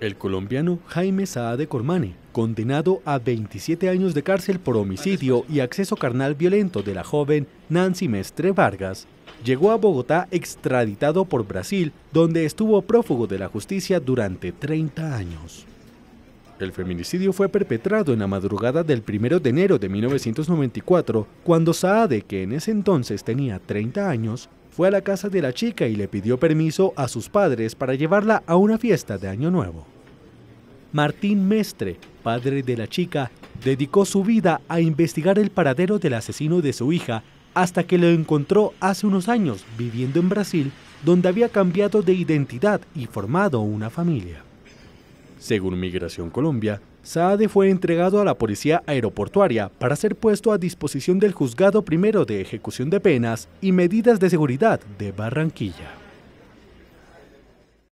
El colombiano Jaime Saade Cormane, condenado a 27 años de cárcel por homicidio y acceso carnal violento de la joven Nancy Mestre Vargas, llegó a Bogotá extraditado por Brasil, donde estuvo prófugo de la justicia durante 30 años. El feminicidio fue perpetrado en la madrugada del 1 de enero de 1994, cuando Saade, que en ese entonces tenía 30 años, fue a la casa de la chica y le pidió permiso a sus padres para llevarla a una fiesta de Año Nuevo. Martín Mestre, padre de la chica, dedicó su vida a investigar el paradero del asesino de su hija hasta que lo encontró hace unos años viviendo en Brasil, donde había cambiado de identidad y formado una familia. Según Migración Colombia, Saade fue entregado a la policía aeroportuaria para ser puesto a disposición del juzgado primero de ejecución de penas y medidas de seguridad de Barranquilla.